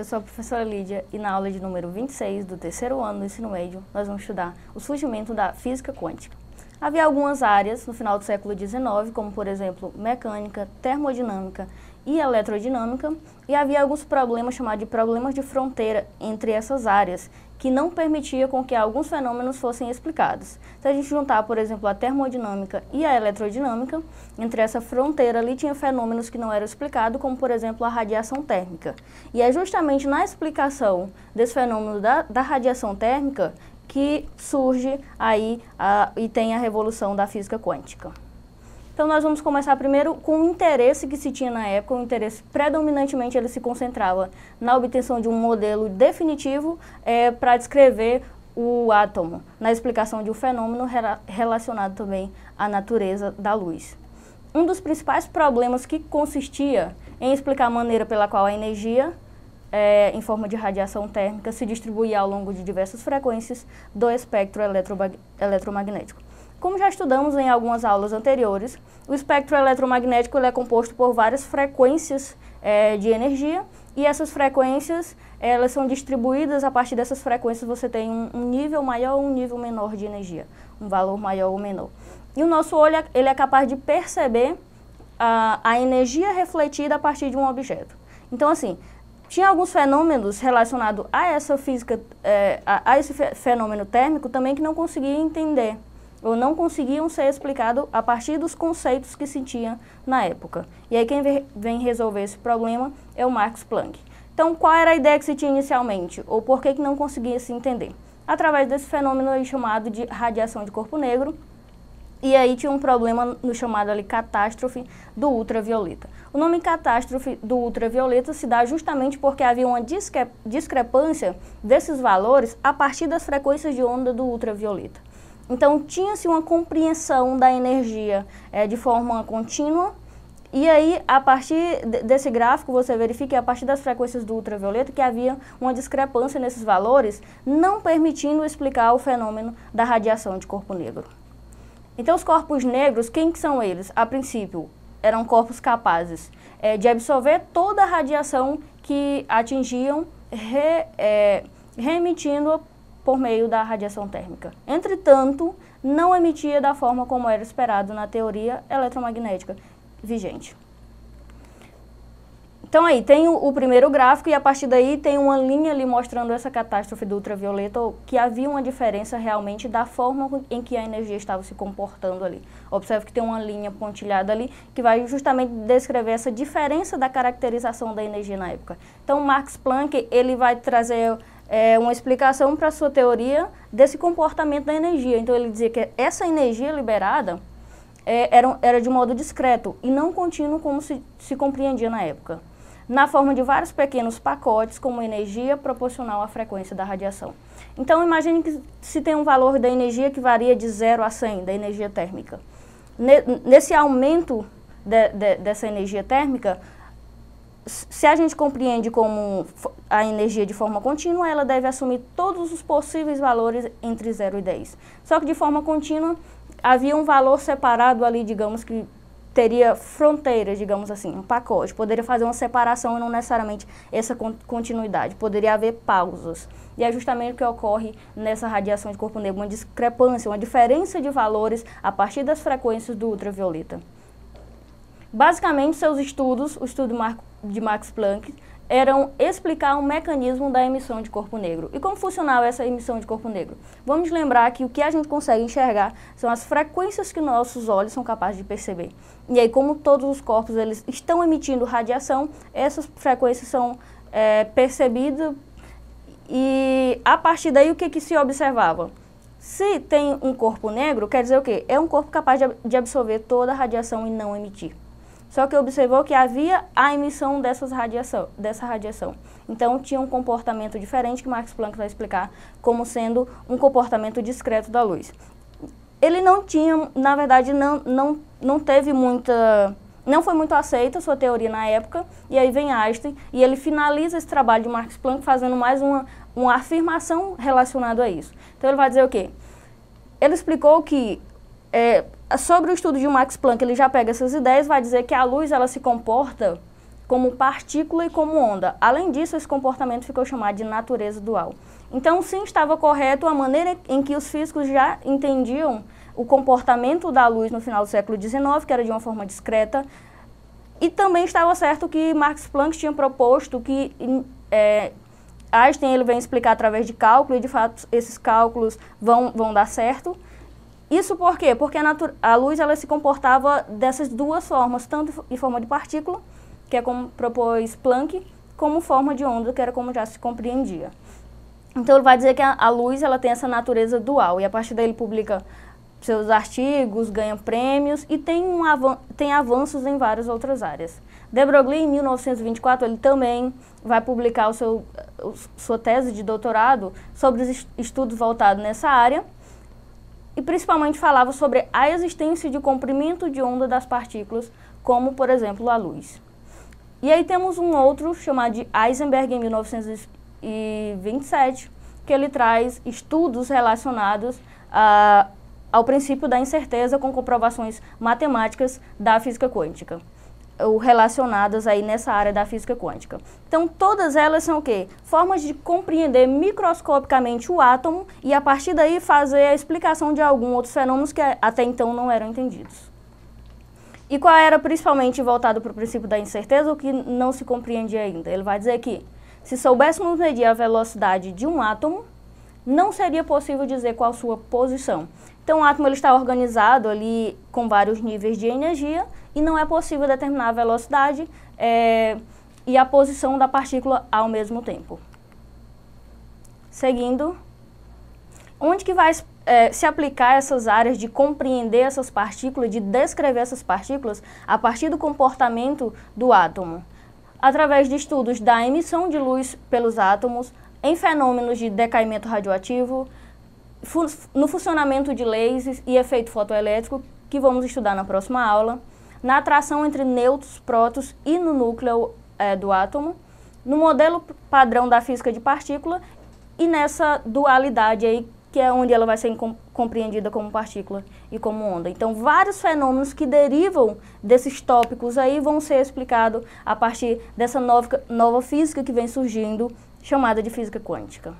eu sou a professora Lídia e na aula de número 26 do terceiro ano do ensino médio, nós vamos estudar o surgimento da física quântica. Havia algumas áreas no final do século XIX, como por exemplo mecânica, termodinâmica, e eletrodinâmica, e havia alguns problemas chamados de problemas de fronteira entre essas áreas, que não permitia com que alguns fenômenos fossem explicados. Se então, a gente juntar, por exemplo, a termodinâmica e a eletrodinâmica, entre essa fronteira ali tinha fenômenos que não eram explicados, como por exemplo a radiação térmica. E é justamente na explicação desse fenômeno da, da radiação térmica que surge aí a, e tem a revolução da física quântica. Então nós vamos começar primeiro com o interesse que se tinha na época, o interesse predominantemente ele se concentrava na obtenção de um modelo definitivo é, para descrever o átomo, na explicação de um fenômeno rela relacionado também à natureza da luz. Um dos principais problemas que consistia em explicar a maneira pela qual a energia é, em forma de radiação térmica se distribuía ao longo de diversas frequências do espectro eletromagnético. Como já estudamos em algumas aulas anteriores, o espectro eletromagnético ele é composto por várias frequências é, de energia e essas frequências elas são distribuídas a partir dessas frequências você tem um, um nível maior ou um nível menor de energia, um valor maior ou menor. E o nosso olho ele é capaz de perceber a, a energia refletida a partir de um objeto. Então assim, tinha alguns fenômenos relacionados a essa física, é, a, a, esse fenômeno térmico também que não conseguia entender ou não conseguiam ser explicados a partir dos conceitos que se tinha na época. E aí quem vem resolver esse problema é o Max Planck. Então, qual era a ideia que se tinha inicialmente, ou por que, que não conseguia se entender? Através desse fenômeno aí chamado de radiação de corpo negro, e aí tinha um problema no chamado ali catástrofe do ultravioleta. O nome catástrofe do ultravioleta se dá justamente porque havia uma discrepância desses valores a partir das frequências de onda do ultravioleta. Então tinha-se uma compreensão da energia é, de forma contínua e aí, a partir desse gráfico, você verifica que a partir das frequências do ultravioleta que havia uma discrepância nesses valores, não permitindo explicar o fenômeno da radiação de corpo negro. Então, os corpos negros, quem que são eles? A princípio, eram corpos capazes é, de absorver toda a radiação que atingiam, re, é, eh, remitindo por meio da radiação térmica. Entretanto, não emitia da forma como era esperado na teoria eletromagnética vigente. Então aí tem o, o, primeiro gráfico e a partir daí tem uma linha ali mostrando essa catástrofe do ultravioleta, que havia uma diferença realmente da forma em que a energia estava se comportando ali. Observe que tem uma linha pontilhada ali que vai justamente descrever essa diferença da caracterização da energia na época. Então Max Planck, ele vai trazer é, uma explicação para a sua teoria desse comportamento da energia. Então ele dizia que essa energia liberada é, era, era de modo discreto e não contínuo como se, se compreendia na época, na forma de vários pequenos pacotes como energia proporcional à frequência da radiação. Então imagine que se tem um valor da energia que varia de 0 a 100, da energia térmica. Ne, nesse aumento de, de, dessa energia térmica, se a gente compreende como a energia de forma contínua, ela deve assumir todos os possíveis valores entre 0 e 10. Só que de forma contínua, havia um valor separado ali, digamos que teria fronteiras, digamos assim, um pacote. Poderia fazer uma separação e não necessariamente essa continuidade. Poderia haver pausas. E é justamente o que ocorre nessa radiação de corpo negro, uma discrepância, uma diferença de valores a partir das frequências do ultravioleta. Basicamente, seus estudos, o estudo Marco de Max Planck eram explicar o um mecanismo da emissão de corpo negro. E como funcionava essa emissão de corpo negro? Vamos lembrar que o que a gente consegue enxergar são as frequências que nossos olhos são capazes de perceber. E aí, como todos os corpos eles estão emitindo radiação, essas frequências são é, percebidas e a partir daí o que, que se observava? Se tem um corpo negro, quer dizer o quê? É um corpo capaz de absorver toda a radiação e não emitir. Só que observou que havia a emissão dessas radiação, dessa radiação. Então tinha um comportamento diferente que Max Planck vai explicar como sendo um comportamento discreto da luz. Ele não tinha, na verdade, não, não, não teve muita não foi muito aceita sua teoria na época, e aí vem Einstein, e ele finaliza esse trabalho de Max Planck fazendo mais uma, uma afirmação relacionada a isso. Então ele vai dizer o quê? Ele explicou que é, sobre o estudo de Max Planck, ele já pega essas ideias, vai dizer que a luz ela se comporta como partícula e como onda. Além disso, esse comportamento ficou chamado de natureza dual. Então, sim, estava correto a maneira em que os físicos já entendiam o comportamento da luz no final do século XIX, que era de uma forma discreta, e também estava certo que Max Planck tinha proposto que é, Einstein ele vem explicar através de cálculo, e de fato esses cálculos vão, vão dar certo. Isso por quê? Porque a, a, luz ela se comportava dessas duas formas, tanto em forma de partícula, que é como propôs Planck, como forma de onda, que era como já se compreendia. Então ele vai dizer que a, a luz ela tem essa natureza dual, e a partir daí ele publica seus artigos, ganha prêmios e tem, um tem avanços em várias outras áreas. De Broglie, em 1924, ele também vai publicar o seu, sua tese de doutorado sobre os estudos voltados nessa área, principalmente falava sobre a existência de comprimento de onda das partículas, como, por exemplo, a luz. E aí temos um outro chamado de Heisenberg em 1927, que ele traz estudos relacionados a, ah, ao princípio da incerteza com comprovações matemáticas da física quântica ou relacionadas aí nessa área da física quântica. Então, todas elas são o quê? Formas de compreender microscopicamente o átomo e a partir daí fazer a explicação de alguns outros fenômenos que eh, até então não eram entendidos. E qual era principalmente voltado para o princípio da incerteza, o que não se compreende ainda? Ele vai dizer que se soubéssemos medir a velocidade de um átomo, não seria possível dizer qual sua posição. Então, o átomo ele está organizado ali com vários níveis de energia e não é possível determinar a velocidade é, e a posição da partícula ao mesmo tempo. Seguindo, onde que vai é, se aplicar essas áreas de compreender essas partículas, de descrever essas partículas a partir do comportamento do átomo. Através de estudos da emissão de luz pelos átomos, em fenômenos de decaimento radioativo, fu no funcionamento de lasers e efeito fotoelétrico, que vamos estudar na próxima aula, na atração entre nêutrons, prótons e no núcleo é, do átomo, no modelo padrão da física de partícula e nessa dualidade aí que é onde ela vai ser compreendida como partícula e como onda. Então, vários fenômenos que derivam desses tópicos aí vão ser explicados a partir dessa nova, nova física que vem surgindo chamada de física quântica.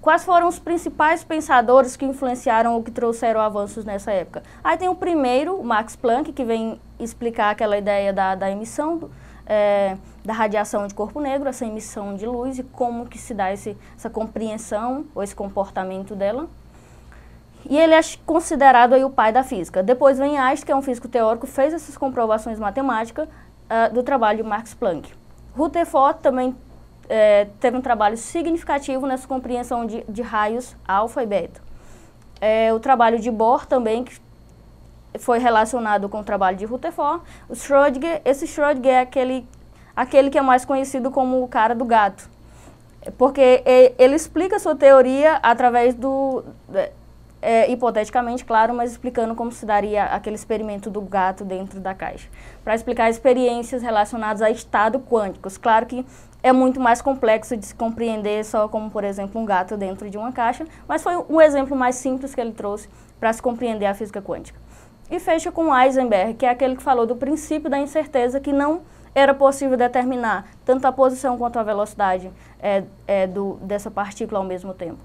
Quais foram os principais pensadores que influenciaram ou que trouxeram avanços nessa época? Aí tem o primeiro, o Max Planck, que vem explicar aquela ideia da, da emissão, do, é, da radiação de corpo negro, essa emissão de luz e como que se dá esse, essa compreensão ou esse comportamento dela. E ele é considerado aí o pai da física. Depois vem Einstein, que é um físico teórico, fez essas comprovações matemáticas uh, do trabalho de Max Planck. Rutherford também é, teve um trabalho significativo nessa compreensão de, de raios alfa e beta. É, o trabalho de Bohr também, que foi relacionado com o trabalho de Rutherford. O Schrödinger, esse Schrödinger é aquele, aquele que é mais conhecido como o cara do gato, porque eh, ele explica sua teoria através do, é, hipoteticamente, claro, mas explicando como se daria aquele experimento do gato dentro da caixa, para explicar experiências relacionadas a estado quânticos. Claro que é muito mais complexo de se compreender só como, por exemplo, um gato dentro de uma caixa, mas foi um exemplo mais simples que ele trouxe para se compreender a física quântica. E fecha com Heisenberg, que é aquele que falou do princípio da incerteza que não era possível determinar tanto a posição quanto a velocidade é, é, do, dessa partícula ao mesmo tempo.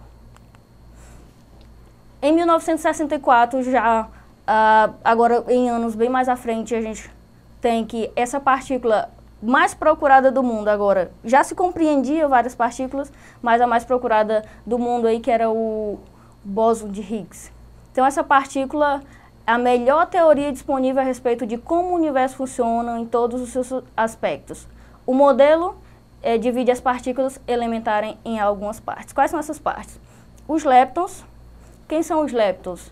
Em 1964, já uh, agora em anos bem mais à frente, a gente tem que essa partícula mais procurada do mundo agora, já se compreendia várias partículas, mas a mais procurada do mundo aí que era o bóson de Higgs. Então essa partícula a melhor teoria disponível a respeito de como o universo funciona em todos os seus aspectos. O modelo é, divide as partículas elementares em algumas partes. Quais são essas partes? Os leptons, quem são os leptons?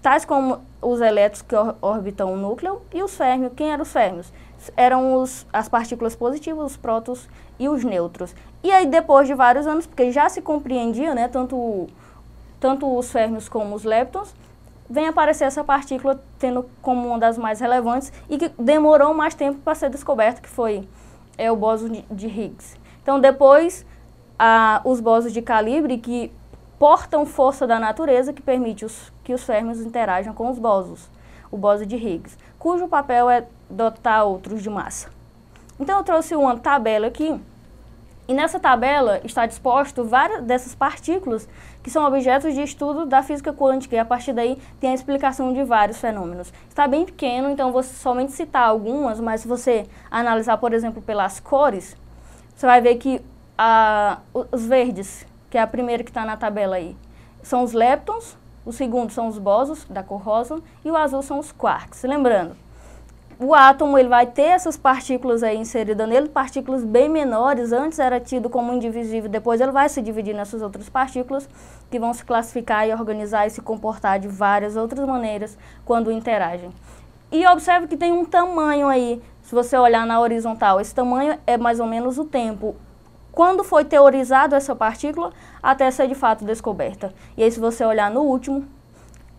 Tais como os elétrons que orbitam o núcleo e os férmios. Quem eram os férmios? Eram os, as partículas positivas, os prótons e os nêutrons. E aí, depois de vários anos, porque já se compreendia, né, tanto, tanto os férmios como os leptons, vem aparecer essa partícula tendo como uma das mais relevantes e que demorou mais tempo para ser descoberta, que foi é, o bóson de, de Higgs. Então, depois, a, os bósons de calibre, que portam força da natureza que permite os, que os férmios interajam com os bósons, o bóson de Higgs, cujo papel é dotar outros de massa. Então eu trouxe uma tabela aqui, e nessa tabela está disposto várias dessas partículas que são objetos de estudo da física quântica, e a partir daí tem a explicação de vários fenômenos. Está bem pequeno, então vou somente citar algumas, mas se você analisar, por exemplo, pelas cores, você vai ver que os verdes que é a primeira que está na tabela aí, são os leptons, o segundo são os bósons, da cor rosa, e o azul são os quarks. Lembrando, o átomo ele vai ter essas partículas aí inseridas nele, partículas bem menores, antes era tido como indivisível, depois ele vai se dividir nessas outras partículas, que vão se classificar e organizar e se comportar de várias outras maneiras quando interagem. E observe que tem um tamanho aí, se você olhar na horizontal, esse tamanho é mais ou menos o tempo, quando foi teorizado essa partícula até ser de fato descoberta. E aí, se você olhar no último,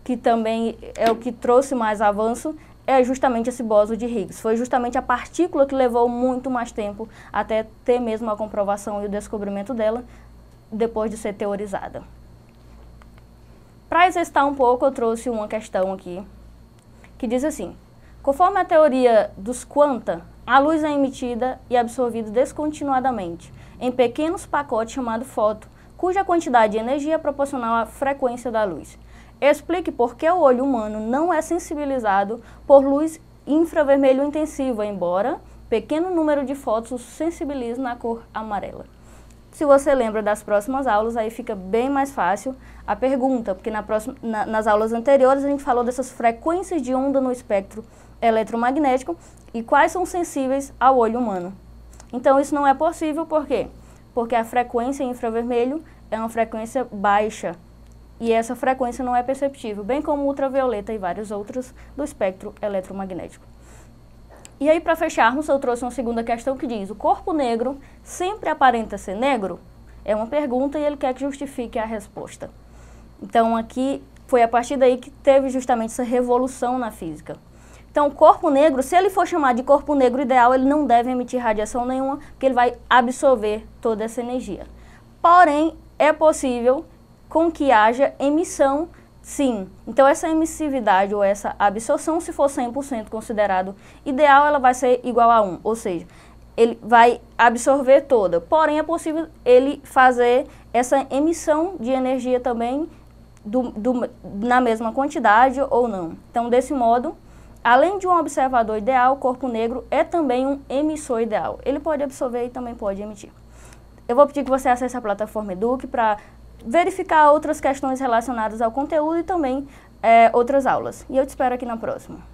que também é o que trouxe mais avanço, é justamente esse bóson de Higgs. Foi justamente a partícula que levou muito mais tempo até ter mesmo a comprovação e o descobrimento dela, depois de ser teorizada. Para exercitar um pouco, eu trouxe uma questão aqui, que diz assim, conforme a teoria dos quanta, a luz é emitida e absorvida descontinuadamente, em pequenos pacotes chamados foto, cuja quantidade de energia é proporcional à frequência da luz. Explique por que o olho humano não é sensibilizado por luz infravermelho intensiva, embora pequeno número de fotos o sensibilize na cor amarela. Se você lembra das próximas aulas, aí fica bem mais fácil a pergunta, porque na próxima, na, nas aulas anteriores a gente falou dessas frequências de onda no espectro eletromagnético e quais são sensíveis ao olho humano. Então isso não é possível, por quê? Porque a frequência infravermelho é uma frequência baixa e essa frequência não é perceptível, bem como ultravioleta e vários outros do espectro eletromagnético. E aí, para fecharmos, eu trouxe uma segunda questão que diz: o corpo negro sempre aparenta ser negro? É uma pergunta e ele quer que justifique a resposta. Então, aqui foi a partir daí que teve justamente essa revolução na física. Então, o corpo negro, se ele for chamado de corpo negro ideal, ele não deve emitir radiação nenhuma, porque ele vai absorver toda essa energia. Porém, é possível com que haja emissão Sim. Então essa emissividade ou essa absorção, se for 100% considerado ideal, ela vai ser igual a 1, ou seja, ele vai absorver toda. Porém é possível ele fazer essa emissão de energia também do, do, na mesma quantidade ou não. Então desse modo Além de um observador ideal, o corpo negro é também um emissor ideal. Ele pode absorver e também pode emitir. Eu vou pedir que você acesse a plataforma Eduque para verificar outras questões relacionadas ao conteúdo e também é, outras aulas. E eu te espero aqui na próxima.